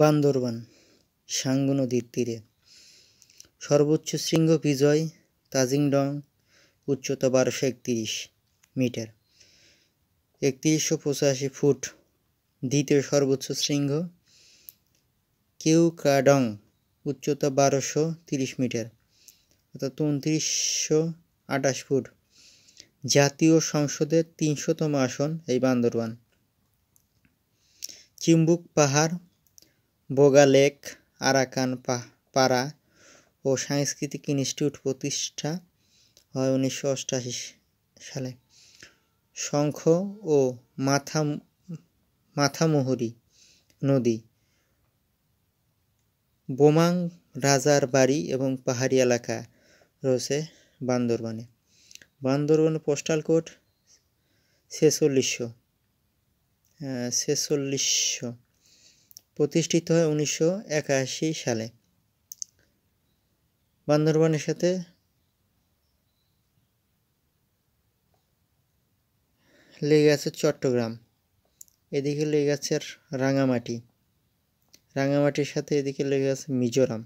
বান্দরবান সাঙ্গু নদীর তীরে সর্বোচ্চ শৃঙ্গ বিজয় তাজিংডং উচ্চতা বারোশো একত্রিশ মিটার একত্রিশশো পঁচাশি ফুট দ্বিতীয় সর্বোচ্চ শৃঙ্গ কেউ কাডং উচ্চতা বারোশো তিরিশ মিটার অর্থাৎ উনত্রিশশো আটাশ ফুট জাতীয় সংসদের তিনশোতম আসন এই বান্দরবান চিম্বুক পাহাড় বোগালেক আরাকান পাড়া ও সাংস্কৃতিক ইনস্টিটিউট প্রতিষ্ঠা হয় উনিশশো অষ্টাশি সালে শঙ্খ ও মাথা মাথামোহরি নদী বোমাং রাজার বাড়ি এবং পাহাড়ি এলাকা রয়েছে বান্দরবানে বান্দরবানে পোস্টাল কোড ছেচল্লিশশো ছেচল্লিশশো প্রতিষ্ঠিত হয় উনিশশো সালে বান্দরবানের সাথে লেগে আছে চট্টগ্রাম এদিকে লেগে আছে রাঙামাটি রাঙামাটির সাথে এদিকে লেগে আছে মিজোরাম